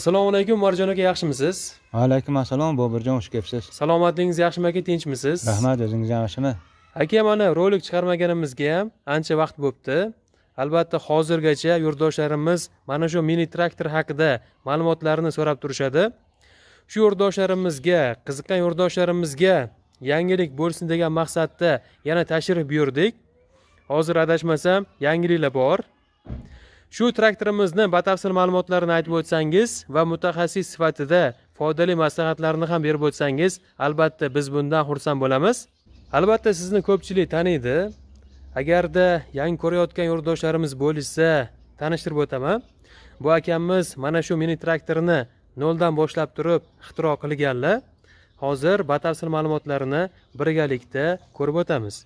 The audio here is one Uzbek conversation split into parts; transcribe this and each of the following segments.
assalomu alaykum umarjon aka yaxshimisiz vaalaykum assalom bobirjon xush kelibsiz salomatligingiz yaxshimi aka tinchmisiz rahmat o'zingiz yaxshimi aka mana rolik chiqarmaganimizga ham ancha vaqt bo'libdi albatta hozirgacha yurtdoshlarimiz mana shu mini traktor haqida ma'lumotlarni so'rab turishadi shu yurtdoshlarimizga qiziqqan yurtdoshlarimizga yangilik bo'lsin degan maqsadda yana tashrif buyurdik hozir adashmasam yangiliklar bor shu traktorimizni batafsil ma'lumotlarini aytib o'tsangiz va mutaxassis sifatida foydali maslahatlarni ham berib o'tsangiz albatta biz bundan xursand bo'lamiz albatta sizni ko'pchilik taniydi agarda yangi ko'rayotgan yurtdoshlarimiz bo'lsa tanishtirib o'taman bu akamiz mana shu mini traktorni noldan boshlab turib ixtiro qilganlar hozir batafsil ma'lumotlarini birgalikda ko'rib o'tamiz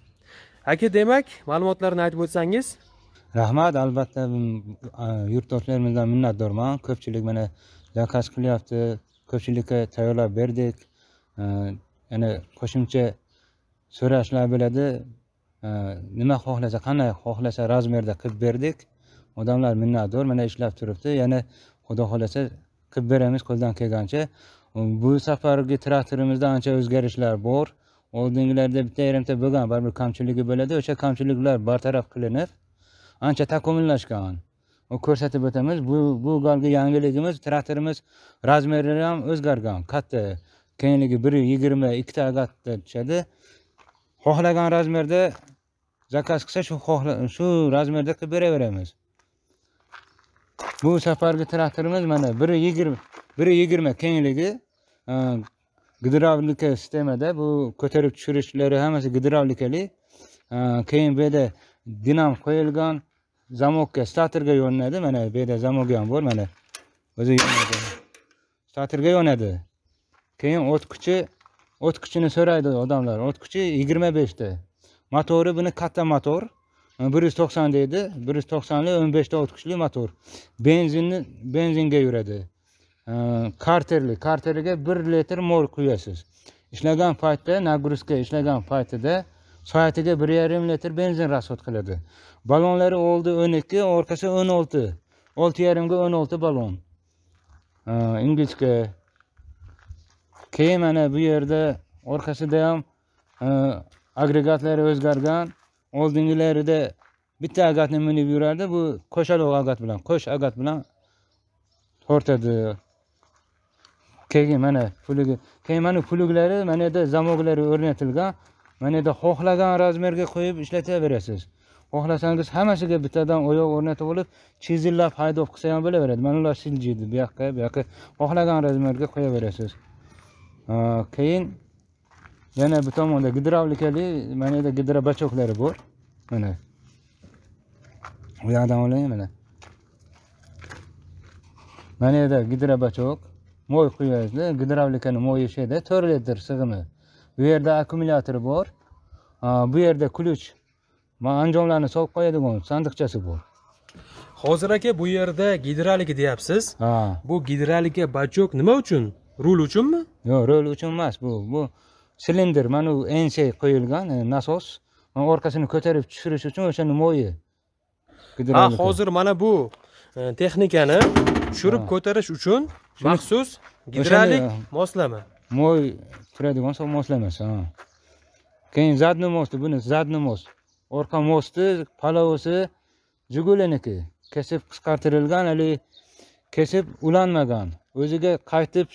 aka demak ma'lumotlarni aytib o'tsangiz rahmat albatta yurtdoshlarimizdan minnatdorman ko'pchilik mana zakaz qilyapti ko'pchilikka tayyorlab berdik yana qo'shimcha so'rashlar bo'ladi nima xohlasa qanday xohlasa razmerda qilib berdik odamlar minnatdor mana ishlab turibdi yana xudo xohlasa qilib beramiz qo'ldan kelgancha bu safargi traktorimizda ancha o'zgarishlar bor oldingilarda bitta yarimta bo'lgan baribir kamchiligi bo'ladi o'sha kamchiliklar bartaraf qilinib ancha takomillashgan ko'rsatib o'tamiz bu bu galgi yangiligimiz traktorimiz razmerlari ham o'zgargan katta kengligi bir yuz yigirma ikkita agatda tushadi xohlagan razmerda zakaz qilsa shu shu razmerda qilib beraveramiz bu safargi traktorimiz mana bir yigirma bir yigirma kengligi e, gidravlika sistemada bu ko'tarib tushirishlari hammasi gidravlikali keyin bu yerda dinam qo'yilgan zamokka statorga yonadi mana bu yerda zamok ham bor mana o'zi yonadi statorga yonadi keyin o'tkuchi o'tkuchini so'raydi odamlar o'tkuchi yigirma beshta motori buni katta motor bir yuz to'qson deydi bir yuz to'qsonli o'n beshta o'tkuchli motor benzinni benzinga yuradi karterli karterga bir litr mol quyasiz ishlagan paytda nagruzka ishlagan paytida soatiga bir yarim litr benzin rasod qiladi ballonlari oldi o'n ikki orqasi o'n olti olti yarimga o'n olti ballon ingichka keyin mana bu yerda orqasida ham agregatlari o'zgargan oldingilarida bitta agatni minib yurardi bu qo'shaloq agat bilan qo'sh agat bilan tortadi keyin mana puligi keyin mana puliglari mana yerda zamoglari o'rnatilgan mana endi xohlagan razmerga qo'yib ishlataverasiz xohlasangiz hammasiga bittadan oyoq o'rnatib olib chizillab haydov qilsa ham bo'laveradi mana ular siljiydi bu yoqqa bu yoqqa xohlagan razmerga qo'yaverasiz keyin yana bu tomonda gidravlikali mana yerda gidra bachoklari bor mana bu yoqdan olay mana mana yerda gidra bachok moy quyasizda gidravlikani moyi ishlaydi to'rt litr sig'imi bu yerda akkumulyator bor bu yerda ключ va anjomlarni solib qo'yadigan sandiqchasi bor hozir aka bu yerda gidralika deyapsiz ha bu gidralika bachok nima uchun rul uchunmi yo'q rul uchun emas bu bu silindr mana bu nc qo'yilgan e, nasos orqasini ko'tarib tushirish uchun o'shani moyi ha hozir mana bu e, texnikani tushirib ko'tarish uchun maxsus gidralik moslama mo'y turadigan sof moslamas ha keyin zadni mosti buni zadni most orqa mosti palovusi juguliniki e kesib qisqartirilgan haligi kesib ulanmagan o'ziga qaytib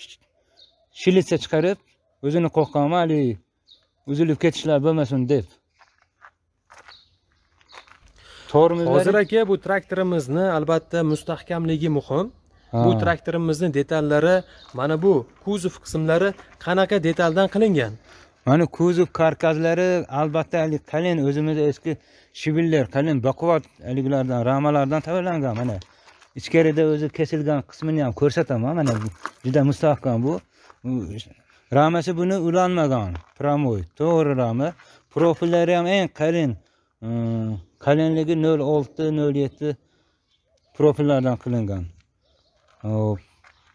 shilitsa chiqarib o'zini qo'rqqanman haligi uzilib ketishlar bo'lmasin deb tormizlar hozir aka bu traktorimizni albatta mustahkamligi muhim bu traktorimizni detallari mana bu kuzov qismlari qanaqa detaldan qilingan mana kuzov karkaslari albatta haligi qalin o'zimizni eski shibillar qalin baquvvat haligilardan ramalardan tayyorlangan mana ichkarida o'zi kesilgan qismini ham ko'rsataman mana bu juda mustahkam bu ramasi buni ulanmagan promoy to'g'ri rama profillari ham eng qalin qalinligi nol olti nol yetti profillardan qilingan Oh.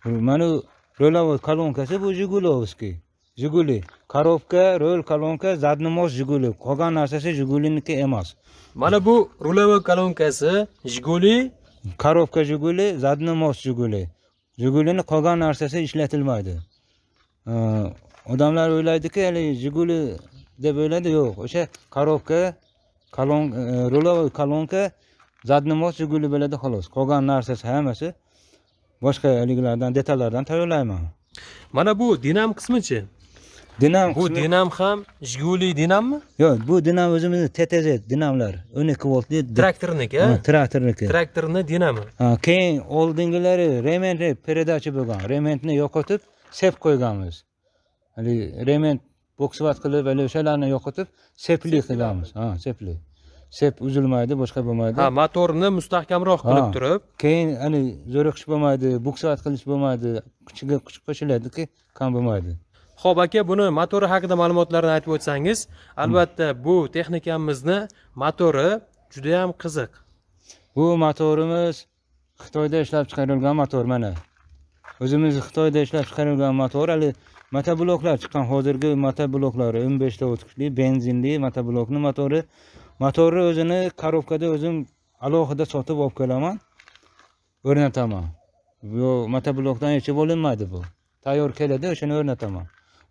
mana роловой kolonkasi bu жигуловский жигули коробка рөл kolonka zadnimos жигули qolgan narsasi жигулиники emas mana bu rulovoy kolonkasi жигули коробка жигули zadnimos жигули жигулини qolgan narsasi ishlatilmaydi uh, odamlar o'ylaydiki haligi жигули deb o'yladi yo'q o'sha коробка uh, rulovoy kolonka zadnimos жигули bo'ladi xolos qolgan narsasi hammasi boshqa haligilardan detallardan tayyorlayman mana bu dinam qismichi dinam bu dinam ham jiguli dinammi yo'q bu dinam o'zimizni ttz dinamlar o'n ikki voltli traktorniki traktorniki traktorni dinami keyin oldingilari rementni передача bo'lgan rementni yo'qotib sep qo'yganmiz haligi rement boksvat qilib o'shalarni yo'qotib sepli qilamiz ha sepli sep uzilmaydi boshqa bo'lmaydi ha motorni mustahkamroq qilib turib keyin ani zo'riqish bo'lmaydi buksovat qilish bo'lmaydi kuchiga kuch qo'shiladiki kam bo'lmaydi ho'p aka buni motori haqida ma'lumotlarni aytib o'tsangiz albatta bu texnikamizni motori juda yam qiziq bu motorimiz xitoyda ishlab chiqarilgan motor mana o'zimiz xitoyda ishlab chiqarilgan motor hali motobloklar chiqqan hozirgi matabloklar o'n beshta o'tkichli benzinli matablokni motori motorni o'zini korobkada o'zim alohida sotib olib kelaman o'rnataman bu motoblokdan yechib olinmaydi bu tayyor keladi o'shani o'rnataman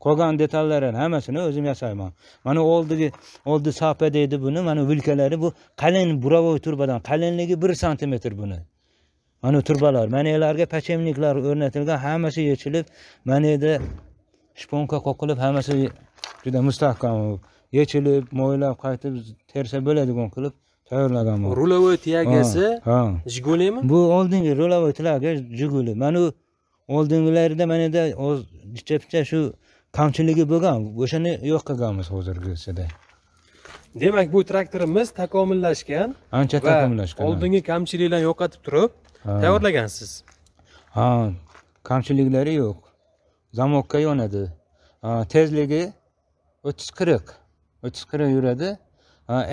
qolgan detallarini hammasini o'zim yasayman mana oldigi oldi sapa deydi buni mana vilkalari bu qalin буровой turbadan qalinligi bir santimetr buni mana turbalar mana bularga pachemniklar o'rnatilgan hammasi yechilib mana yerda shponka qoqilib hammasi juda mustahkam yechilib moylab qaytib tersa bo'ladigan qilib tayyorlaganman rulovoy tiyagasi ha жигулimi bu oldingi rulovoy tilaga жигули mana u oldingilarida manada picha picha shu kamchiligi bo'lgan o'shani yo'q qilganmiz hozirgisida demak bu traktorimiz takomillashgan ancha takomillashgan oldingi kamchiliklarni yo'qotib turib tayyorlagansiz ha kamchiliklari yo'q zamokka yonadi tezligi o'ttiz qirq o'ttiz qirq yuradi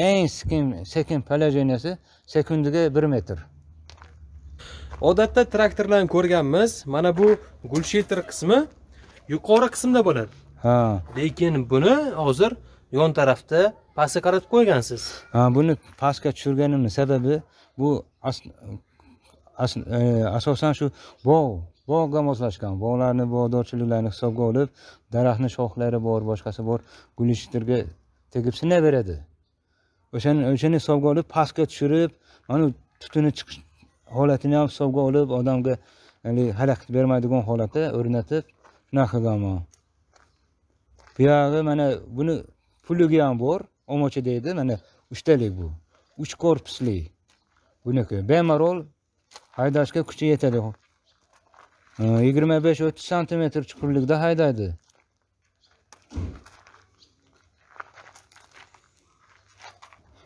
eng sekin sekin положениесі sekundiga bir metr odatda traktorlarni ko'rganmiz mana bu gulshetr qismi yuqori qismda bo'ladi ha lekin buni hozir yon tarafda pastga qaratib qo'ygansiz ha buni pastga tushirganimni sababi bu e, asosan shu bog' bog'ga moslashgan bog'larni bog'dorchiliklarni hisobga olib daraxtni shoxlari bor boshqasi bor gulishtirga tegib sinaveradi o'shani o'shani hisobga olib pastga tushirib mana tutuni chiqish holatini ham hisobga olib odamga halaqit bermaydigan holatda o'rnatib shunaqa qilganman buyog'i mana buni puligi ham bor omochi deydi mana uchtalik bu uch korpusli buniki bemalol haydashga kuchi yetadi yigirma besh o'ttiz santimetr chuqurlikda haydaydi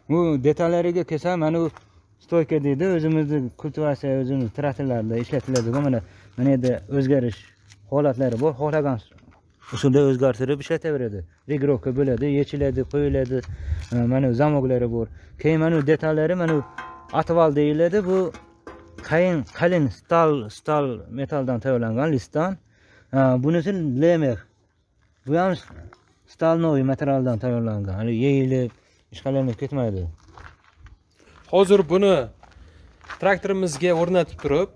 bu detayları detallarga kelsa mana hani bu stoyka deydi o'zimizni kultivatsiya o'zimiz traktorlarda ishlatiladigan mana mana yerda o'zgarish hani holatlari bor xohlagan usulda o'zgartirib ishlataveradi regrovka bo'ladi yechiladi qo'yiladi mana zamoklari bor keyin mana bu detallari mana atval deyiladi bu kayın kalın stal stal metaldan metalldan listan. E, bunun için lemer bu ham stalnoy materialdan tayyorlangan hani yeyilib hech qanday ketmaydi hozir buni traktorimizga o'rnatib turib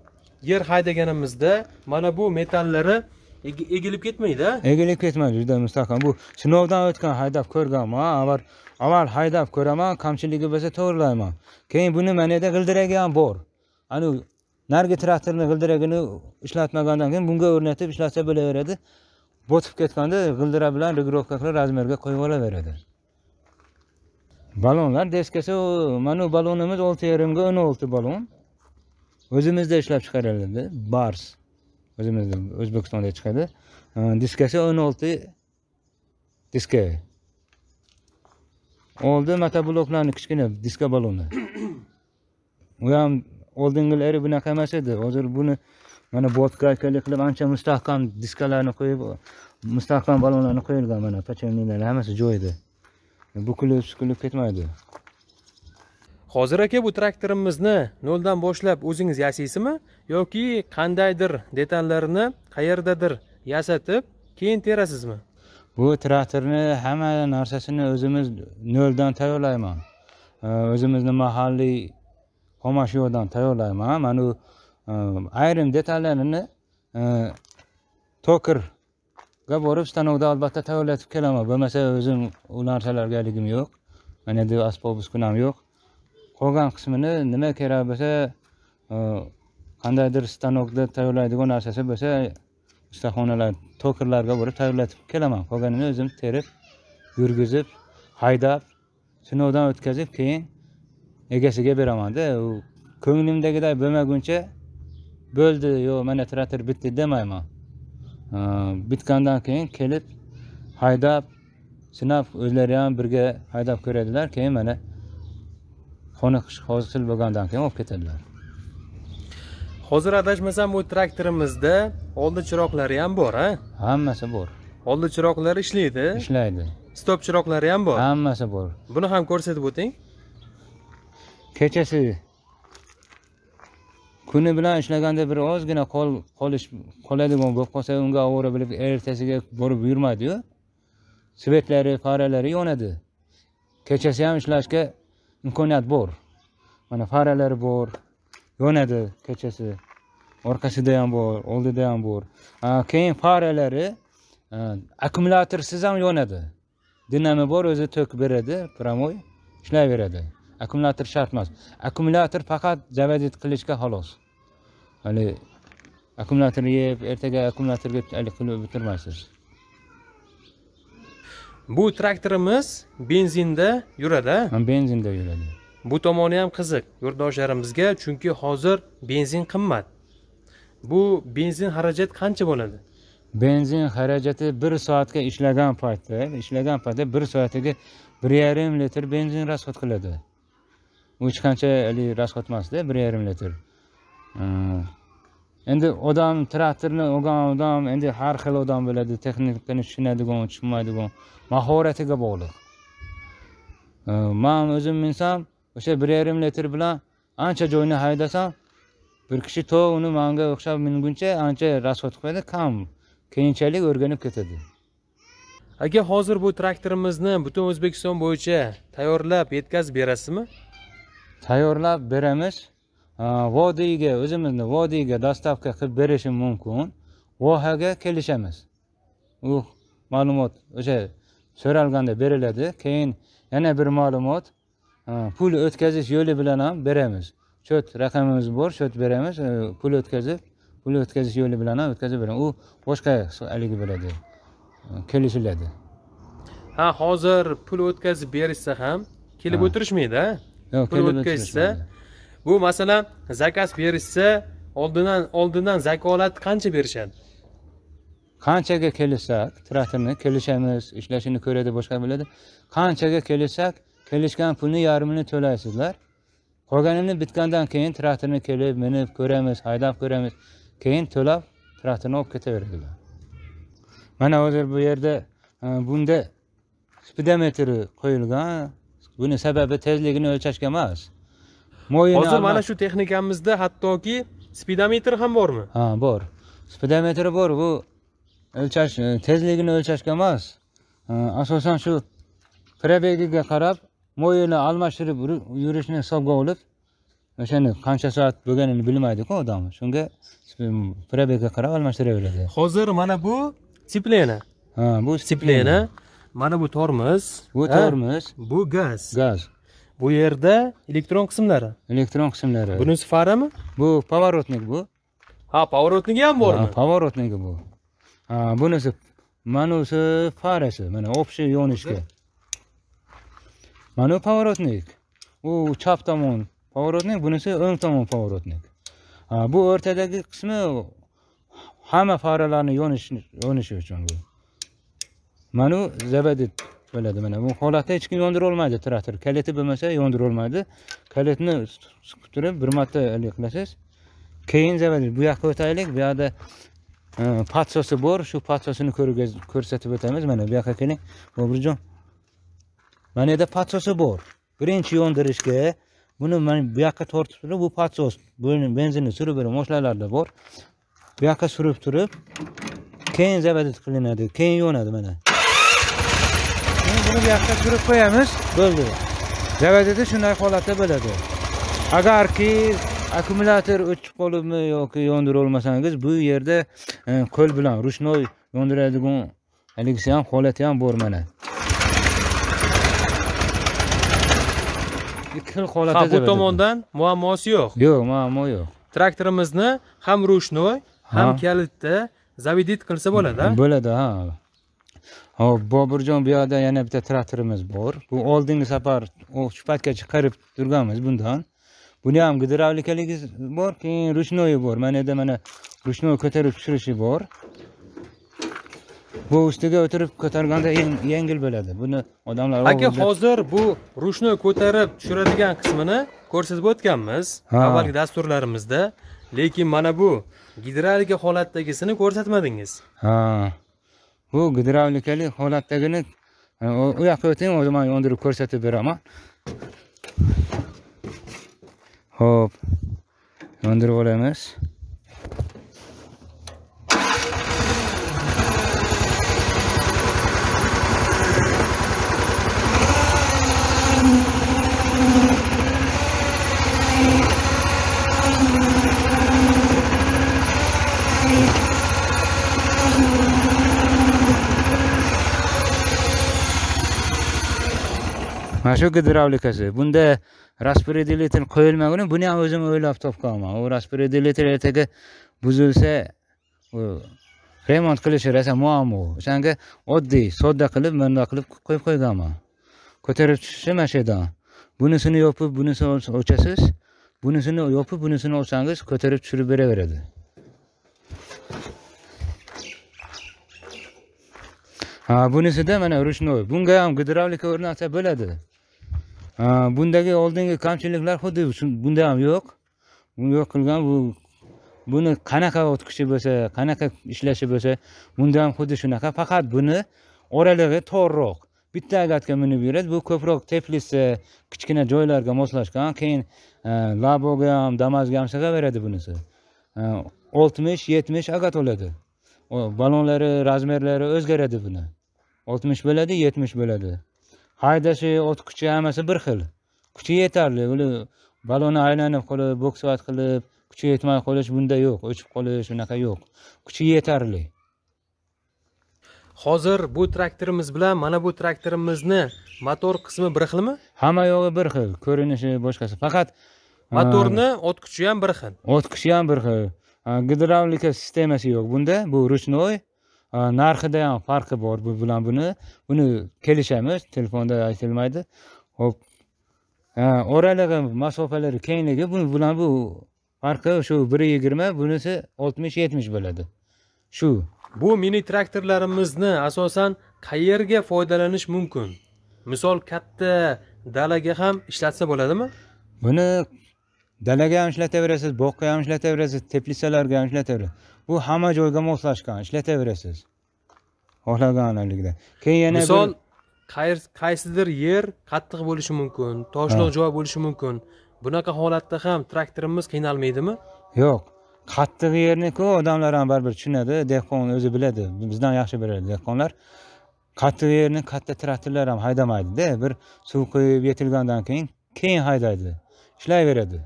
yer haydaganimizda mana bu metallari egilib ketmaydi egilib ketmaydi juda mustahkam bu sinovdan o'tgan haydab ko'rganman avval avval haydab ko'raman kamchiligi bo'lsa to'g'rilayman keyin buni mana yerda g'ildiragi ham bor anavi narigi traktorni g'ildiragini ishlatmagandan keyin bunga o'rnatib ishlatsa bo'laveradi bo'tib ketganda g'ildira bilan rigirovka qilib razmerga qo'yib olaveradi balonlar deskasi mana balonimiz olti yarimga o'n olti balon o'zimizda ishlab chiqariladi bars o'zimizda o'zbekistonda chiqadi diskasi o'n olti diska oldi motobloklarni kichkina diska baloni u ham oldingilari bunaqa emas edi hozir buni mana botkakalik qilib ancha mustahkam diskalarni qo'yib mustahkam balonlarni qo'yilgan mana pochelniklar hammasi joyida bukilib sukilib ketmaydi hozir aka bu traktorimizni noldan boshlab o'zingiz yasaysizmi yoki qandaydir detallarini qayerdadir yasatib keyin terasizmi bu traktorni hamma narsasini o'zimiz noldan tayyorlayman o'zimizni mahalliy xomashyodan tayyorlayman mana u e, ayrim detallarini e, toker Gaborib stanovda albatta tayyorlatib kelaman. Bo'lmasa o'zim u narsalarga haligim yo'q. Mana hani bu asbob uskunam yo'q. Qolgan qismini nima kerak bo'lsa, qandaydir e, stanovda tayyorlaydigan narsasi bo'lsa, ustaxonalar, tokerlarga borib tayyorlatib kelaman. Qolganini o'zim terib, yurgizib, haydab, sinovdan o'tkazib, keyin egasiga beraman-da. Ko'nglimdagiday bo'lmaguncha bo'ldi, yo'q, mana traktor bitdi demayman. bitgandan keyin kelib haydab sinab o'zlari ham birga haydab ko'radilar keyin mana qoniqish hosil bo'lgandan keyin olib ketadilar hozir adashmasam bu traktorimizda oldi chiroqlari ham bor a hammasi bor oldi chiroqlari ishlaydi ishlaydi stop chiroqlari ham bor hammasi bor buni ham ko'rsatib o'ting kechasi kuni bilan ishlaganda bir ozgina qolish qoladigan bo'lib qolsa unga ovora bilib ertasiga borib yurmadiyu svetlari faralari yonadi kechasi ham ishlashga imkoniyat bor mana faralari bor yonadi kechasi orqasida ham bor oldida ham bor keyin faralari akkumulyatorsiz ham yonadi dinami bor o'zi to'kib beradi promoy ishlayveradi akkumulyator shart emas akkumulyator faqat zavodit qilishga xolos hali akkumulyator yeb ertaga akkumulyatorga qilib bitirmaysiz bu traktorimiz benzinda yuradi benzinda yuradi bu tomoni ham qiziq yurtdoshlarimizga chunki hozir benzin qimmat bu benzin xarajati qancha bo'ladi benzin xarajati bir soatga ishlagan paytda ishlagan paytda bir soatiga bir yarim litr benzin расход qiladi hech qancha haligi расход emasda bir yarim litr endi odam traktorni olgan odam endi har xil odam biladi texnikani tushunadigan tushunmaydigan mahoratiga bog'liq man o'zim minsam o'sha bir yarim litr bilan ancha joyni haydasam bir kishi to uni manga o'xshab minguncha ancha расход qiladi kam keyinchalik o'rganib ketadi aka hozir bu traktorimizni butun o'zbekiston bo'yicha tayyorlab yetkazib berasizmi tayyorlab beramiz vodiyga o'zimizni vodiyga dostavka qilib berishim mumkin vohaga kelishamiz u uh, ma'lumot o'sha so'ralganda beriladi keyin yana bir ma'lumot pul o'tkazish yo'li bilan ham beramiz cho't raqamimiz bor cho't beramiz pul o'tkazib pul o'tkazish yo'li bilan ham o'tkazib beramiz u boshqa haligi bo'ladi kelishiladi ha hozir pul o'tkazib berishsa ham kelib o'tirishmaydi a pul o'tkazishsa bu masalan zakaz berishsa oldindan oldindan zakolat qancha berishadi qanchaga kelishsak tratini kelishamiz ishlashini ko'radi boshqa biladi qanchaga kelishsak kelishgan pulni yarmini to'laysizlar qolganini bitgandan keyin traktorni kelib minib ko'ramiz haydab ko'ramiz keyin to'lab traktorni kete ketaveradilar mana hozir bu yerde e, bunda spidometri qo'yilgan buni sababi tezligini o'lchashga emas hozir mana shu hatta ki speedometer ham var mı? ha var, speedometer var, bu o'lchash e, tezligini o'lchashga emas e, asosan shu prebegiga qarab moyilni almashtirib yurishni hisobga olib o'shani qancha soat bo'lganini çünkü odam shunga probegga qarab almashtiraveradi hozir mana bu siplena ha bu siplena mana bu tormoz bu tormoz bu gaz gaz bu yerda elektron qismlari elektron qismlari bunisi farami bu поворотник bu ha поворотниgi ham bormi поворотниgi bu ha bunisi manusi farasi mana общий yo'nishga mana bu поворотник u chap tomon поворотник bunisi o'ng tomon поворотник bu o'rtadagi qismi hamma faralarni yonish yo'nishi uchun bu Manu u zabadi bo'ladi bu holatda hech kim yondirib olmaydi traktor kaliti bo'lmasa yondirib olmaydi kalitni turib bir marta qilasiz keyin zabadi bu yoqqa o'taylik e, bu yoqda patsosi bor shu patsosini ko'rsatib o'tamiz mana bu yoqqa keling bobirjon mana yerda patsosi bor birinchi yondirishga buni mana bu yoqqa tortib turib bu patsos benzinni surib berib moshinalarda bor bu yoqqa surib turib keyin zabadit qilinadi keyin yonadi mana Endi buni bu yoqqa surib qo'yamiz, bo'ldi. Zavodida shunday holatda bo'ladi. Agarki akkumulyator o'chib qolibmi yoki yondur olmasangiz, bu yerda qo'l bilan rushnoy yondiradigan haligisi ham holati ham bor mana. Ikki xil holatda. Bu tomondan yok. yo'q. Yo'q, yok. yo'q. Traktorimizni ham rushnoy, ham kalitda zavidit qilsa de. Böyle Bo'ladi, ha. hop boburjon bu yoqda yana bitta traktorimiz bor bu oldingi safar paytga chiqarib turganmiz bundan buni ham gidravlikaligi bor keyin ruchnoyi bor mana yerda mana ruchnoy ko'tarib tushirishi bor bu ustiga o'tirib ko'targanda yengil bo'ladi buni odamlar aka hozir bu ruchnoy ko'tarib tushiradigan qismini ko'rsatib o'tganmiz avvalgi dasturlarimizda lekin mana bu gidralika holatdagisini ko'rsatmadingiz ha bu gidravlikali holatdagini e, u yoqqa o'ting o'zi man yondirib ko'rsatib beraman ho'p yondirib olamiz mana shu gidravlikasi bunda распределитель qo'yilmaganu buni ham o'zim o'ylab topganman u распределитель ertaga buzilsa remont qilish rosa muammo o'shanga oddiy sodda qilib mana qilib qo'yib qo'yganman ko'tarib tushishi mana shu yerdan bunisini yopib bunisini o'chasiz bunisini yopib bunisini olsangiz ko'tarib tushirib beraveradi ha bunisida mana ruchnoy bunga ham gidravlika o'rnatsa bo'ladi bundagi oldingi kamchiliklar xuddi bunda ham yo'q yo'q qilgan bu buni qanaqa o'tkishi bo'lsa qanaqa ishlashi bo'lsa bunda ham xuddi shunaqa faqat buni oralig'i torroq bitta agatga minib yuradi bu ko'proq teplitsa kichkina joylarga moslashgan keyin e, laboga ham damazga ham sig'averadi bunisi e, oltmish yetmish agat oladi balonlari razmerlari o'zgaradi buni oltmish bo'ladi yetmish bo'ladi haydashi ot kuchi hammasi bir xil kuchi yetarli uni baloni aylanib qolib boksvat qilib kuchi yetmay qolish bunda yo'q o'chib qolish unaqa yo'q kuchi yetarli hozir bu traktorimiz bilan mana bu traktorimizni motor qismi bir xilmi hamma yog'i bir xil ko'rinishi boshqasi faqat motorni ot kuchi ham bir xil ot kuchi ham bir xil gidravlika sistemasi yo'q bunda bu ruchnoy narxida ham farqi bor bu bilan buni buni kelishamiz telefonda aytilmaydi ho'p oralig'i masofalari kengligi bu bilan bu farqi shu bir yigirma bunisi oltmish yetmish bo'ladi shu bu mini traktorlarimizni asosan qayerga foydalanish mumkin misol katta dalaga ham ishlatsa bo'ladimi buni dalaga ham ishlataverasiz boqqa ham ishlataverasiz teplitsalarga ham ishlataverasiz bu hamma joyga moslashgan ishlataverasiz xohlaganligida keyin yana misol qaysidir yer qattiq bo'lishi mumkin toshloq joy bo'lishi mumkin bunaqa holatda ham traktorimiz qiynalmaydimi yo'q qattiq yerniku odamlar ham baribir tushunadi dehqon o'zi biladi bizdan yaxshi biladi dehqonlar qattiq yerni katta traktorlar ham haydamaydida bir suv quyib yetilgandan keyin keyin haydaydi ishlayveradi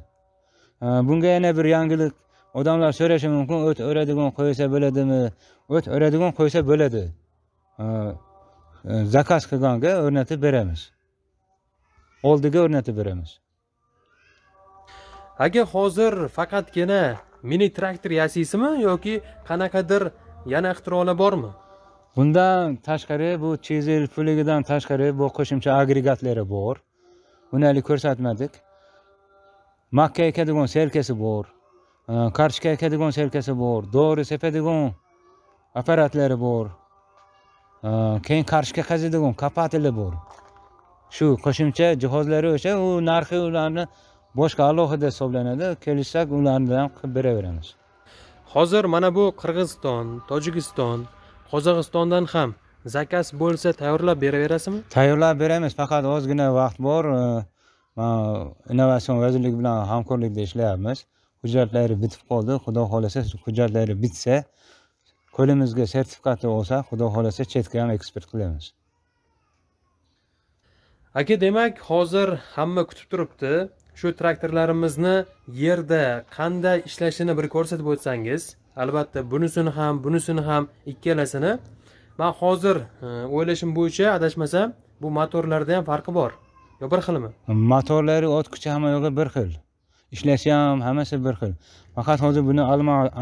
bunga yana bir yangilik odamlar so'rashi mumkin o't o'radigan qo'ysa bo'ladimi o't o'radigan qo'ysa bo'ladi e, zakaz qilganga o'rnatib beramiz oldiga o'rnatib beramiz aka hozir faqatgina mini traktor yasaysizmi yoki qanaqadir yana ixtirolar bormi bundan tashqari bu chezel puligidan tashqari bu qo'shimcha agregatlari bor unali ko'rsatmadik makka ekadigan serkasi bor kartoshka ekadigan serkasi bor dori sepadigan apparatlari bor keyin qarshga qaziydigan kapatili bor shu qo'shimcha jihozlari o'sha u narxi ularni boshqa alohida hisoblanadi kelishsak ulardan qilib beraveramiz hozir mana bu qirg'iziston tojikiston qozog'istondan ham zakaz bo'lsa tayyorlab beraverasizmi tayyorlab beramiz faqat ozgina vaqt bor innovatsion vazirligi bilan hamkorlikda ishlayapmiz hujjatlari bitib qoldi xudo xohlasa hujjatlari bitsa qo'limizga sertifikati bo'lsa xudo xohlasa chetga ham eksport qilamiz aka demak hozir hamma kutib turibdi shu traktorlarimizni yerda qanday ishlashini bir ko'rsatib o'tsangiz albatta bunisini ham bunisini ham ikkalasini man hozir e, o'ylashim bo'yicha adashmasam bu motorlarda ham farqi bor yo bir xilmi motorlari otkuchi hamma yog'i bir xil ishlashi ham hammasi bir xil faqat hozir buni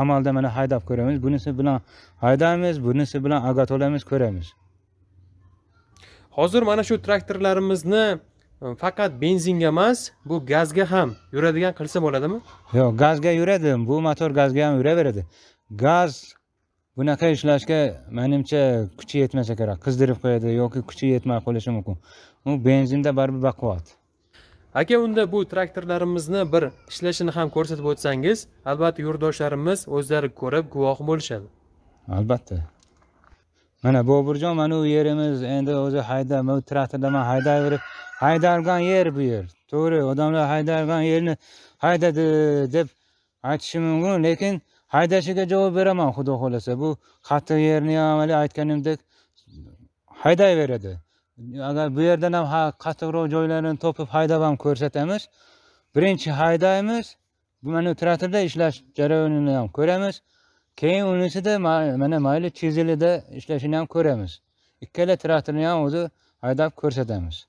amalda mana haydab ko'ramiz bunisi bilan haydaymiz bunisi bilan agatolamiz ko'ramiz hozir mana shu traktorlarimizni e, faqat benzinga emas bu gazga ham yuradigan qilsa bo'ladimi yo'q gazga yuradi bu motor gazga ham yuraveradi gaz bunaqa ishlashga menimcha kuchi yetmasa kerak qizdirib qo'yadi yoki kuchi yetmay qolishi mumkin u benzinda baribir baquvvat aka unda bu traktorlarimizni bir ishlashini ham ko'rsatib o'tsangiz albatta yurtdoshlarimiz o'zlari ko'rib guvoh bo'lishadi albatta mana boburjon mana u yerimiz endi o'zi haydab traktorda man haydayverib haydalgan yer bu yer to'g'ri odamlar haydalgan yerni haydadi deb aytishi mumkin lekin haydashiga javob beraman xudo xohlasa bu qattiq yerni ham haligi aytganimdek haydayveradi agar bu yerdan ham qattiqroq joylarini topib haydab ham ko'rsatamiz birinchi haydaymiz mana traktorda ishlash jarayonini ham ko'ramiz keyin unisida mana mayli chizilida ishlashini ham ko'ramiz ikkala traktorni ham o'zi haydab ko'rsatamiz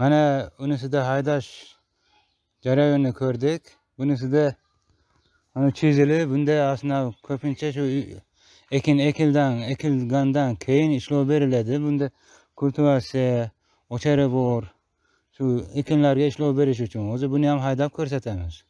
mana unisida haydash jarayonini ko'rdik bunisida ana chizilib bunday aslida ko'pincha shu ekin ekildan ekilgandan keyin ishlov beriladi bunda kultivatsiya o'chari bor shu ekinlarga ishlov berish uchun Hozir buni ham haydab ko'rsatamiz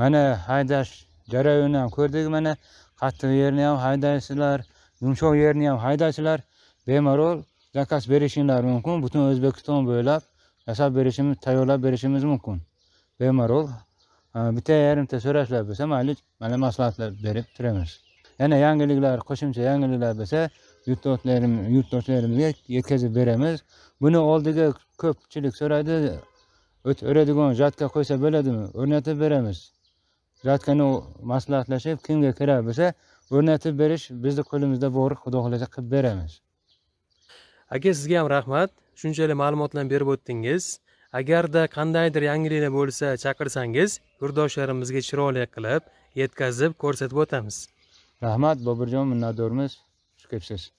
Mene haydar jarayonam ko'rdingmi mana qattiq yerni ham haydaysizlar yumshoq yerni ham haydaysizlar bemalol zakaz berishinglar mumkin butun o'zbekiston bo'ylab yasab berishimiz tayyorlab berishimiz mumkin bemalol bitta yarimta so'rashlar bo'lsa mayli mana maslahatlar berib turamiz yana yangiliklar qo'shimcha yangiliklar bo'lsa yurtdoshlarimiz yurtdoshlarimizga yetkazib beramiz buni oldiga ko'pchilik so'raydi o't o'radigan zatka qo'ysa bo'ladimi o'rnatib beramiz zatkani maslahatlashib kimga kerak bo'lsa o'rnatib berish bizni qo'limizda bor xudo xohlasa qilib beramiz aka sizga ham rahmat shunchalik ma'lumotlar berib o'tdingiz agarda qandaydir yangiliklar bo'lsa chaqirsangiz yurtdoshlarimizga chiroyli qilib yetkazib ko'rsatib o'tamiz rahmat boburjon minnatdormiz shu kelibsiz